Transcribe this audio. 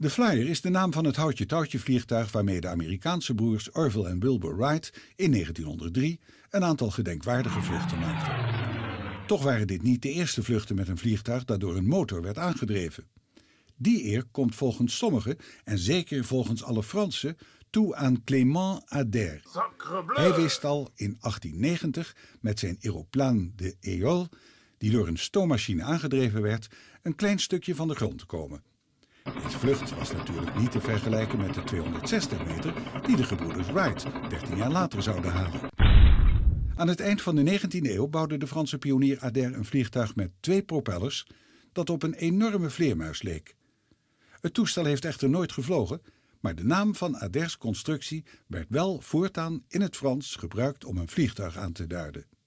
De Flyer is de naam van het houtje-touwtje-vliegtuig waarmee de Amerikaanse broers Orville en Wilbur Wright in 1903 een aantal gedenkwaardige vluchten maakten. Toch waren dit niet de eerste vluchten met een vliegtuig dat door een motor werd aangedreven. Die eer komt volgens sommigen, en zeker volgens alle Fransen, toe aan Clément Ader. Hij wist al in 1890 met zijn aeroplaan de Eole, die door een stoommachine aangedreven werd, een klein stukje van de grond te komen. Deze vlucht was natuurlijk niet te vergelijken met de 260 meter die de gebroeders Wright 13 jaar later zouden halen. Aan het eind van de 19e eeuw bouwde de Franse pionier Adair een vliegtuig met twee propellers dat op een enorme vleermuis leek. Het toestel heeft echter nooit gevlogen, maar de naam van Adairs constructie werd wel voortaan in het Frans gebruikt om een vliegtuig aan te duiden.